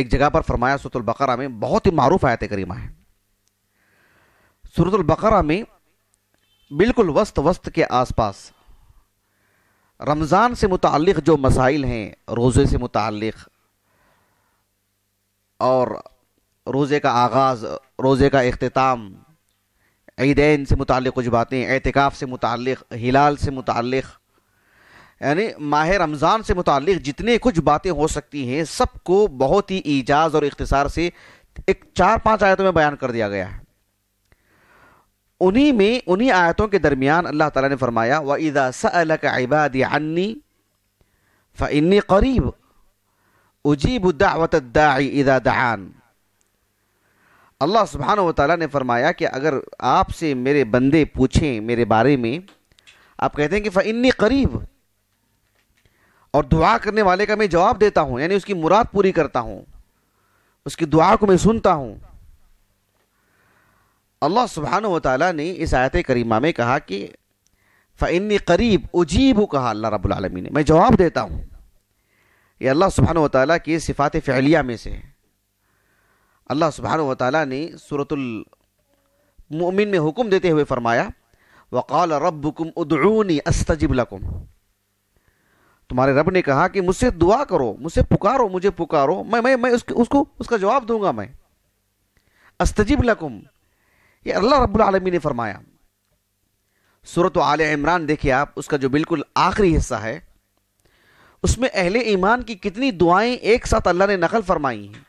एक जगह पर फरमाया सूरतुल बकरा में बहुत ही मारूफ आयत करीमा है सूरतुल बकरा में बिल्कुल वस्त वस्त के आसपास रमज़ान से मुतल जो मसाइल हैं रोज़े से मुतल और रोज़े का आगाज़ रोज़े का अख्ताम ईदेन से मुतल कुछ बातें एहतिकाफ़ से मुतल हिलाल से मुतल यानी माह रमज़ान से मुतल जितने कुछ बातें हो सकती हैं सबको बहुत ही ईजाज़ और इख्तसार से एक चार पांच आयतों में बयान कर दिया गया है उन्हीं में उन्हीं आयतों के दरमियान अल्लाह ताला ने फरमाया व इदा सलक इबादी अन्नी करीब उजीब दावत इदा दान अल्लाह सुबहान वाली ने फरमाया कि अगर आपसे मेरे बंदे पूछें मेरे बारे में आप कहते हैं कि फ़न्नी करीब और दुआ करने वाले का मैं जवाब देता हूँ यानी उसकी मुराद पूरी करता हूँ उसकी दुआ को मैं सुनता हूँ अल्लाह सुबहान तला ने इस आयत करीमा में कहा कि फ़ैन करीब उजीब कहा अल्लाह रबालमी ने मैं जवाब देता हूँ ये अल्लाह सुबहान तला की सिफ़ात फ़ैलिया में से अल्लाह सुबहान तला ने सूरतमिन में हुक्म देते हुए फ़रमाया वक़ाल रब उदरूनी अस्तजिब लकुम तुम्हारे रब ने कहा कि मुझसे दुआ करो मुझसे पुकारो मुझे पुकारो मैं मैं मैं उसके उसको उसका जवाब दूंगा मैं अस्तजीब लकुम ये अल्लाह रब्बुल आलमी ने फरमाया सूरत आल इमरान देखिए आप उसका जो बिल्कुल आखिरी हिस्सा है उसमें अहले ईमान की कितनी दुआएं एक साथ अल्लाह ने नकल फरमाई हैं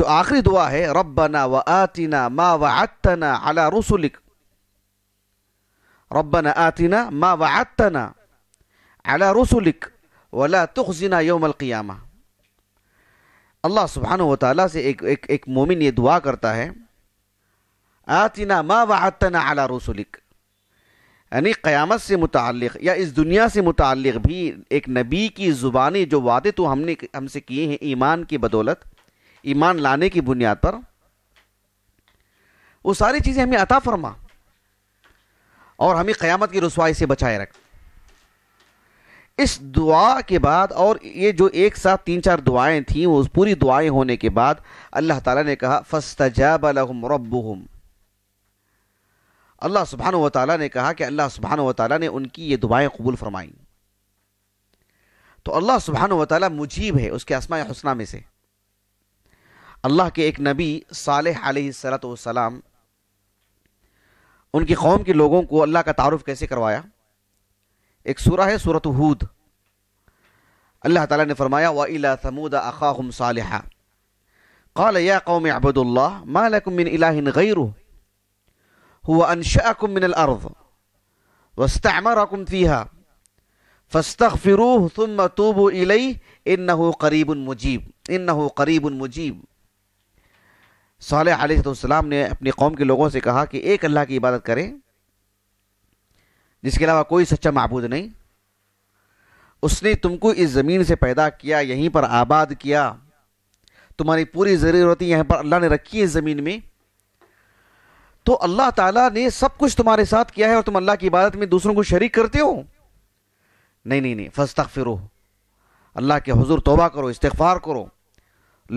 जो आखिरी दुआ है रब्बना व आतिना मा व आतना अला रसुलिक रब्बना आतिना मा व आतना ala rusulik व ला तुखजिना योमल क़ियामा अल्लाह सुबहान वाली से एक एक एक मोमिन ये दुआ करता है आतना मा वातना अला रसुलिक यानी क़यामत से मुतक़ या इस दुनिया से मुतक़ भी एक नबी की ज़ुबानी जो वादे तो हमने हमसे किए हैं ईमान की बदौलत ईमान लाने की बुनियाद पर वो सारी चीज़ें हमें अता फरमा और हमें क़यामत की रसवाई से बचाए रख इस दुआ के बाद और ये जो एक साथ तीन चार दुआएं थीं वो पूरी दुआएं होने के बाद अल्लाह ताला ने कहा फस्तजाब लहुम रब्बुहुम अल्लाह सुबहान व ने कहा कि अल्लाह सुबहान व ने उनकी ये दुआएं कबूल फरमाईं तो अल्लाह सुबहान व ताली मुजीब है उसके आसमाय हसना में से अल्लाह के एक नबी साल सलाम उनकी कौम के लोगों को अल्लाह का तारफ़ कैसे करवाया एक सूरा है सूरत हूद अल्लाह ताला ने फरमाया व समूद अखाहुम सालिहा قال يا قوم اعبدوا الله ما لكم من إله غيره هو أنشأكم من الأرض واستعمركم فيها فاستغفروه ثم توبوا إليه إنه قरीब मुजीब इन्नहु करीब मुजीब साल आसमाम نے اپنی قوم کے لوگوں سے کہا کہ ایک اللہ کی عبادت کریں जिसके अलावा कोई सच्चा महबूद नहीं उसने तुमको इस ज़मीन से पैदा किया यहीं पर आबाद किया तुम्हारी पूरी ज़रूरतें यहां पर अल्लाह ने रखी है ज़मीन में तो अल्लाह ताला ने सब कुछ तुम्हारे साथ किया है और तुम अल्लाह की इबादत में दूसरों को शरीक करते हो नहीं नहीं नहीं फस्तक फिर अल्लाह के हजूर तोबा करो इस्तफ़ार करो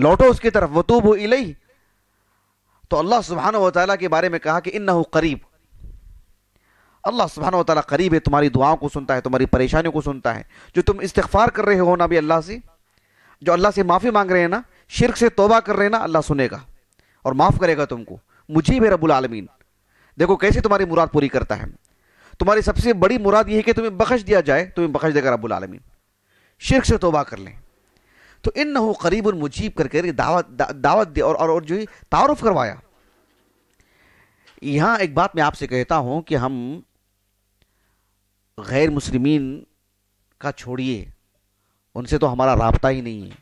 लौटो उसकी तरफ वतूब हो इलई तो अल्लाह सुबहान व के बारे में कहा कि इन करीब अल्लाह सुबहाना तला करीब है तुम्हारी दुआओं को सुनता है तुम्हारी परेशानियों को सुनता है जो तुम इस्तफार कर रहे हो ना भी अल्लाह से जो अल्लाह से माफ़ी मांग रहे हैं ना शिरक से तोबा कर रहे हैं ना अल्लाह सुनेगा और माफ़ करेगा तुमको मुझे भी रबुल आलमीन देखो कैसे तुम्हारी मुराद पूरी करता है तुम्हारी सबसे बड़ी मुराद यह है कि तुम्हें बख्श दिया जाए तुम्हें बख्श देगा रबुल आलमीन शिरक से तोबा कर लें तो इन न हो करीब मुजीब करके दावत दा, दावत दे और, और जो है तारफ़ करवाया यहाँ एक बात मैं आपसे कहता हूँ कि हम गैर मुसलमिन का छोड़िए उनसे तो हमारा रबता ही नहीं है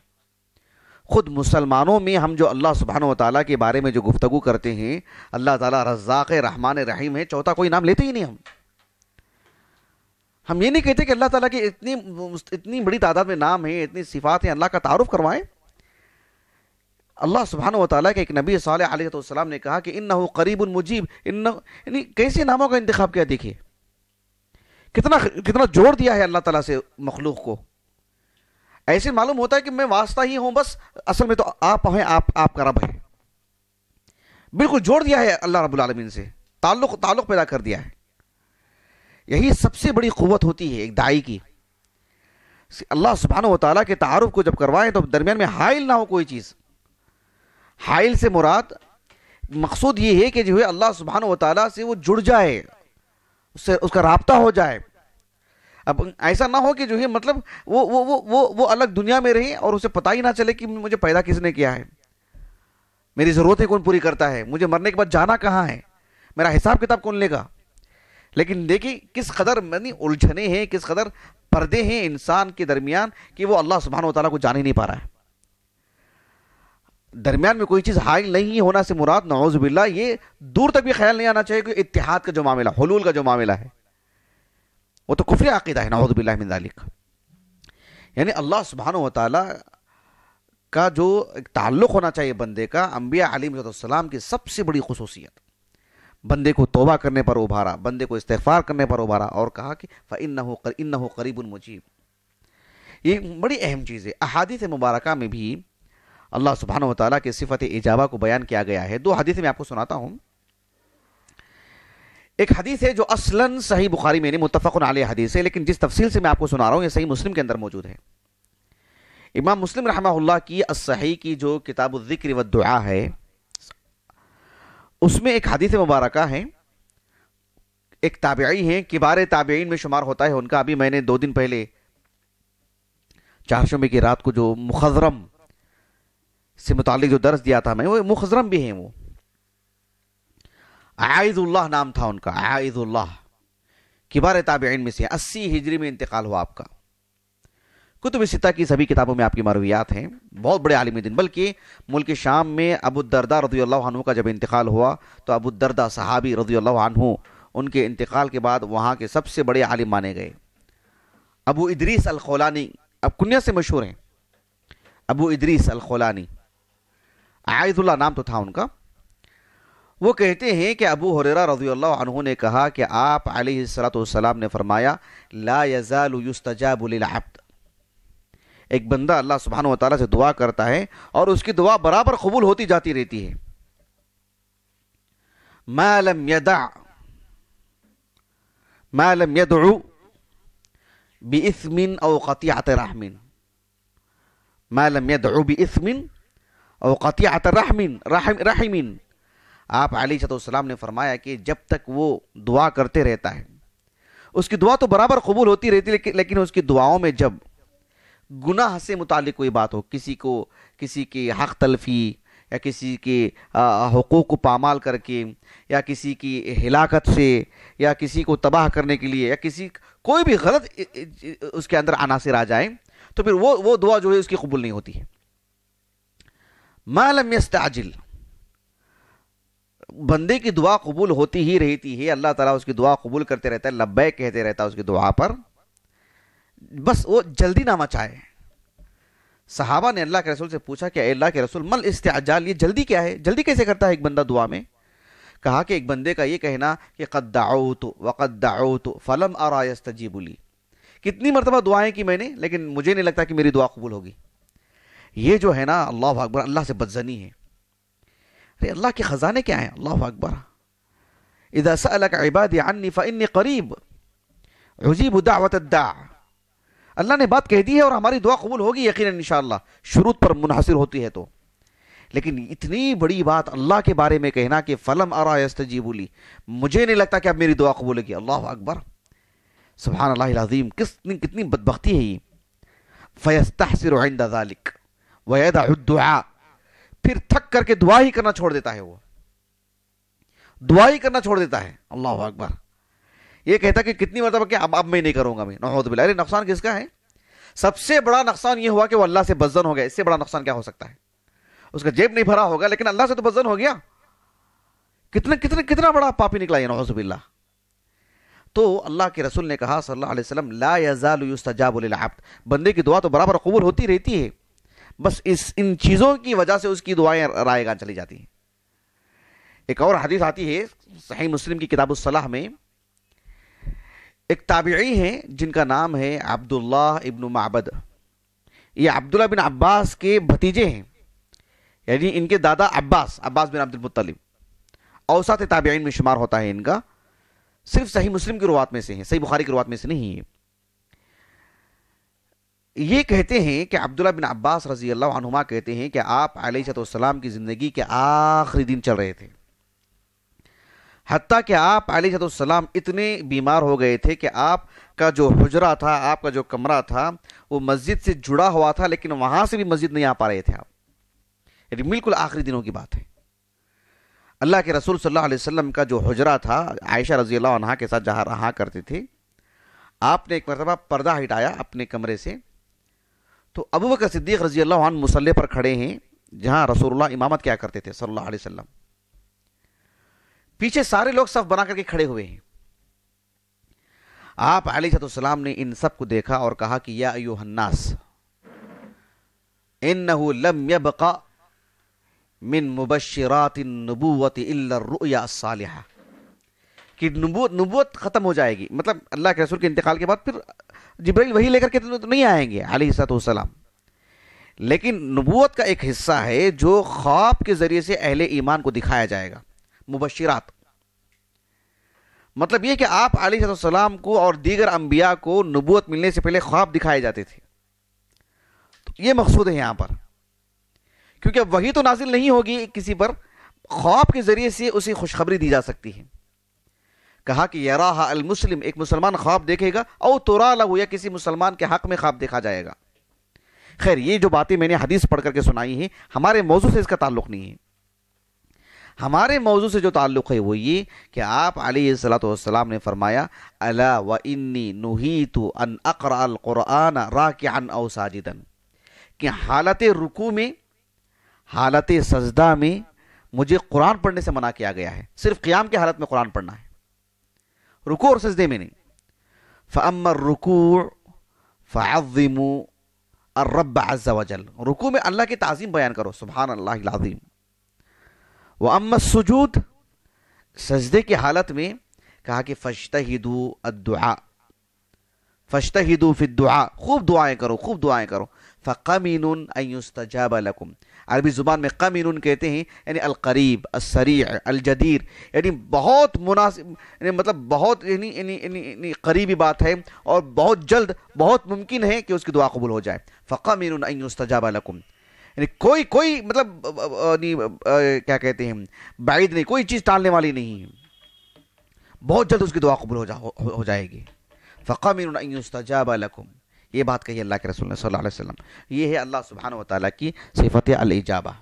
ख़ुद मुसलमानों में हम जो अल्लाह सुबहान ताली के बारे में जो गुफ्तु करते हैं अल्लाह ताला रज़ाक़ रहमान रहीम है चौथा कोई नाम लेते ही नहीं हम हम ये नहीं कहते कि अल्लाह ताला की इतनी इतनी बड़ी तादाद में नाम है इतनी सिफात हैं अल्लाह का तारुफ करवाएं अल्लाह सुबहान वाली के एक नबी साल ने कहा कि इन करीबुल मुजीब इन कैसे नामों का इंतख्या किया देखिए कितना कितना जोड़ दिया है अल्लाह तला से मखलूक को ऐसे मालूम होता है कि मैं वास्ता ही हूं बस असल में तो आप हैं आप आपका रब है बिल्कुल जोड़ दिया है अल्लाह रब्बुल से ताल्लुक ताल्लुक पैदा कर दिया है यही सबसे बड़ी क़वत होती है एक दाई की अल्लाह सुबहान वाली के तारफ़ को जब करवाएं तो दरमियान में हाइल ना हो कोई चीज़ हाइल से मुराद मकसूद ये है कि जो है अल्लाह सुबहान वाली से वो जुड़ जाए उससे उसका रबता हो जाए अब ऐसा ना हो कि जो है मतलब वो वो वो वो वो अलग दुनिया में रहे और उसे पता ही ना चले कि मुझे पैदा किसने किया है मेरी ज़रूरतें कौन पूरी करता है मुझे मरने के बाद जाना कहाँ है मेरा हिसाब किताब कौन लेगा लेकिन देखिए किस कदर यानी उलझने हैं किस कदर पर्दे हैं इंसान के दरमियान कि वो अल्लाह सुबहान तला को जान ही नहीं पा रहा है दरमियान में कोई चीज़ हाइल नहीं होना से मुराद नौजबिल्ला ये दूर तक भी ख्याल नहीं आना चाहिए कि इतिहाद का जो मामला हलूल का जो मामला है वो तो कुफरी अकीदा है नौजबिल्ला मिनदालिक यानी अल्लाह सुबहान वाली का जो एक ताल्लुक़ होना चाहिए बंदे का अम्बिया आलिम की सबसे बड़ी खसूसियत बंदे को तोबा करने पर उभारा बंदे को इस्तफ़ार करने पर उभारा और कहा कि फ़िन कर, इन करीबुल मुजीब ये बड़ी अहम चीज़ है अहादी से मुबारक में भी अल्लाह सुबहान वाली के सिफत इजाबा को बयान किया गया है दो हदीस में आपको सुनाता हूँ एक हदीस है जो असलन सही बुखारी में मुतफ़न आल हदीस है लेकिन जिस तफसील से मैं आपको सुना रहा हूँ ये सही मुस्लिम के अंदर मौजूद है इमाम मुस्लिम रहा की असही की जो किताब ज़िक्र व दुआ है उसमें एक हदीस मुबारक है एक ताबई है किबार ताबेन में शुमार होता है उनका अभी मैंने दो दिन पहले चार की रात को जो मुखरम से मुतल जो दर्ज दिया था मैं वो मुखजरम भी हैं वो आयजुल्लाह नाम था उनका आयदुल्लाह किबार ताबेन में से अस्सी हिजरी में इंतकाल हुआ आपका कुतुब सिता की सभी किताबों में आपकी मरवियात हैं बहुत बड़े आलिम दिन बल्कि मुल्क शाम में अबूदरदा रजी अल्लाह का जब इंतकाल हुआ तो अबूदरदा साहबी सहाबी रजी अल्लाह उनके इंतकाल के बाद वहाँ के सबसे बड़े आलिम माने गए अबू इदरीस अलखोलानी अब कुन्या से मशहूर हैं अबू इदरीस अलखोलानी आयदुल्ला नाम तो था उनका वो कहते हैं कि अबू हुररा रजी अल्लाह ने कहा कि आप सलाम ने फरमाया ला यजालस्तजाबुलआब्द एक बंदा अल्लाह सुबहान ताली से दुआ करता है और उसकी दुआ बराबर कबूल होती जाती रहती है मालम यदा मालम यदू बिस्मिन और क़तियात रहमिन मालम यदू बिस्मिन और क़तियात रहमिन रहमिन आप अली ने फरमाया कि जब तक वो दुआ करते रहता है उसकी दुआ तो बराबर कबूल होती रहती है लेकिन उसकी दुआओं में जब गुनाह से मुतल कोई बात हो किसी को किसी की हक तलफी या किसी के हकूक़ को पामाल करके या किसी की हिलाकत से या किसी को तबाह करने के लिए या किसी कोई भी गलत उसके अंदर अनासर आ जाए तो फिर वो वो दुआ जो है उसकी कबूल नहीं होती है मालम यस्ताजिल बंदे की दुआ कबूल होती ही रहती है अल्लाह ताला उसकी दुआ कबूल करते रहता है लब्बैक कहते रहता है उसकी दुआ पर बस वो जल्दी नामा चाहे सहाबा ने अल्लाह के रसूल से पूछा कि अल्लाह के रसूल मल इस्तेजाल ये जल्दी क्या है जल्दी कैसे करता है एक बंदा दुआ में कहा कि एक बंदे का ये कहना कि कद तो वक़द तो फ़लम आरा यस्तजीबुली कितनी मरतबा दुआएं की मैंने लेकिन मुझे नहीं लगता कि मेरी दुआ कबूल होगी ये जो है ना अल्लाह अकबर अल्लाह से बदजनी है अरे अल्लाह के ख़जाने क्या हैं अल्लाह अकबर इबादी करीब रजीब दावत अल्लाह ने बात कह दी है और हमारी दुआ कबूल होगी यकीन इन शुरू पर मुनहसर होती है तो लेकिन इतनी बड़ी बात अल्लाह के बारे में कहना कि फ़लम बोली मुझे नहीं लगता कि अब मेरी दुआ कबूल होगी अल्लाह अकबर सुबह अल्लाजीम किस कितनी बदबख्ती है ये फ़यस्तर आइंदा दुआ फिर थक करके दुआ ही करना छोड़ देता है वो दुआ ही करना छोड़ देता है अल्लाह अकबर ये कहता कि कितनी मतलब कि अब अब मैं नहीं करूंगा मैं अरे नुकसान किसका है सबसे बड़ा नुकसान ये हुआ कि वो अल्लाह से बजन हो गया इससे बड़ा नुकसान क्या हो सकता है उसका जेब नहीं भरा होगा लेकिन अल्लाह से तो बजन हो गया कितने कितने कितना बड़ा पापी निकला ये नौजबिल्ला तो अल्लाह के रसूल ने कहा सल्लल्लाहु अलैहि वसल्लम ला लिल बंदे की दुआ तो बराबर कबूल होती रहती है बस इस इन चीज़ों की वजह से उसकी दुआएं रायगान चली जाती हैं एक और हदीस आती है सही मुस्लिम की किताब सलाह में एक ताबी हैं जिनका नाम है अब्दुल्ला इब्न महबद ये अब्दुल्ला बिन अब्बास के भतीजे हैं यानी इनके दादा अब्बास अब्बास बिन अब्दुल मुतलिम औसात ताबीन में शुमार होता है इनका सिर्फ सही मुस्लिम की रुआत में से है सही बुखारी की रुआत में से नहीं है ये कहते हैं कि अब्दुल्ला बिन अब्बास रजी अल्लाहुमा कहते हैं कि आप आलतम की ज़िंदगी के आखिरी दिन चल रहे थे हती कि आप आलतम इतने बीमार हो गए थे कि आप का जो हजरा था आपका जो कमरा था वो मस्जिद से जुड़ा हुआ था लेकिन वहां से भी मस्जिद नहीं आ पा रहे थे आप यानी बिल्कुल आखिरी दिनों की बात है अल्लाह के रसूल सल्लल्लाहु अलैहि वसल्लम का जो हजरा था आयशा रजी अल्लाह के साथ जहाँ रहा करते थे आपने एक मरतबा पर्दा हटाया अपने कमरे से तो अबू बकर सिद्दीक रजी अल्लाह मुसल्ले पर खड़े हैं जहां रसूलुल्लाह इमामत क्या करते थे सल्लल्लाहु अलैहि वसल्लम पीछे सारे लोग सफ बना करके खड़े हुए हैं आप अली सलाम ने इन सब को देखा और कहा कि या अयोहन्नास इन्नहु लम यबका मिन मुबशरातिन नबूवत इल्ला रुया सालिहा कि नबूत नबूत ख़त्म हो जाएगी मतलब अल्लाह के रसूल के इंतकाल के बाद फिर जब्राइल वही लेकर के तो नहीं आएंगे अली लेकिन नबूत का एक हिस्सा है जो ख्वाब के ज़रिए से अहले ईमान को दिखाया जाएगा मुबशरात मतलब ये कि आप अली सलाम को और दीगर अम्बिया को नबूत मिलने से पहले ख्वाब दिखाए जाते थे तो ये मकसूद है यहाँ पर क्योंकि अब वही तो नाजिल नहीं होगी किसी पर ख्वाब के ज़रिए से उसे खुशखबरी दी जा सकती है कहा कि यराहा अल मुस्लिम एक मुसलमान ख्वाब देखेगा और तोरा लहू या किसी मुसलमान के हक में ख्वाब देखा जाएगा खैर ये जो बातें मैंने हदीस पढ़ करके सुनाई हैं हमारे मौजू से इसका ताल्लुक नहीं है हमारे मौजू से जो ताल्लुक़ है वो ये कि आप सलाम ने फरमाया अला व इन्नी नुही तो अन अकर क़ुरान रा के अन औ साजिदन कि हालत रुकू में हालत सजदा में मुझे कुरान पढ़ने से मना किया गया है सिर्फ क़्याम की हालत में कुरान पढ़ना है Ruku' sejdeh ini. فأما الركوع فعظموا الرب عز وجل रुकू में अल्लाह की ताजीम बयान करो सुबहान अल्लाह अजीम व अम्मा सुजूद सजदे की हालत में कहा कि फशतहिदू अद्दुआ फशतहिदू फिद्दुआ खूब दुआएं करो खूब दुआएं करो फ़कमिन अयुस्तजाब लकुम अरबी ज़ुबान में कम इन कहते हैं यानी अलकरीब असरी अलजदीर यानी बहुत मुनासिब यानी मतलब बहुत यानी करीबी बात है और बहुत जल्द बहुत मुमकिन है कि उसकी दुआ कबूल हो जाए फ़मीन उसजाबा लकुम यानी कोई कोई मतलब क्या कहते हैं बाइद नहीं कोई चीज़ टालने वाली नहीं है बहुत जल्द उसकी दुआ कबूल हो, जाएगी हो, हो जाएगी लकुम ये बात कही अल्लाह के रसूल ने सल्लल्लाहु अलैहि वसल्लम ये है अल्लाह सुबहान व ताली की सिफत अल इजाबा